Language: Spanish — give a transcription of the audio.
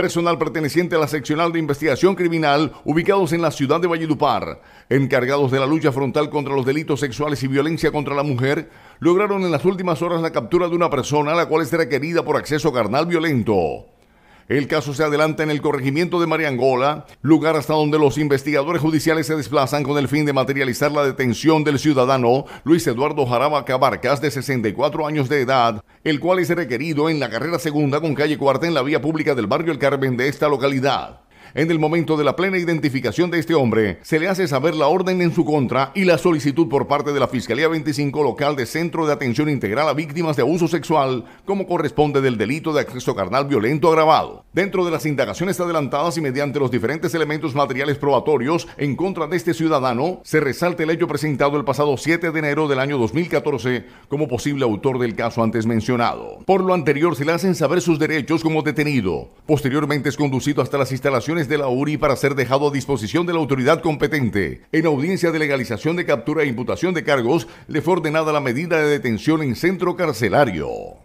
personal perteneciente a la seccional de investigación criminal ubicados en la ciudad de Valledupar, encargados de la lucha frontal contra los delitos sexuales y violencia contra la mujer, lograron en las últimas horas la captura de una persona a la cual es requerida por acceso carnal violento. El caso se adelanta en el corregimiento de Mariangola, lugar hasta donde los investigadores judiciales se desplazan con el fin de materializar la detención del ciudadano Luis Eduardo Jaraba Cabarcas, de 64 años de edad, el cual es requerido en la carrera segunda con calle cuarta en la vía pública del barrio El Carmen de esta localidad. En el momento de la plena identificación de este hombre, se le hace saber la orden en su contra y la solicitud por parte de la Fiscalía 25 local de Centro de Atención Integral a Víctimas de Abuso Sexual, como corresponde del delito de acceso carnal violento agravado. Dentro de las indagaciones adelantadas y mediante los diferentes elementos materiales probatorios en contra de este ciudadano, se resalta el hecho presentado el pasado 7 de enero del año 2014 como posible autor del caso antes mencionado. Por lo anterior, se le hacen saber sus derechos como detenido. Posteriormente es conducido hasta las instalaciones de la URI para ser dejado a disposición de la autoridad competente. En audiencia de legalización de captura e imputación de cargos, le fue ordenada la medida de detención en centro carcelario.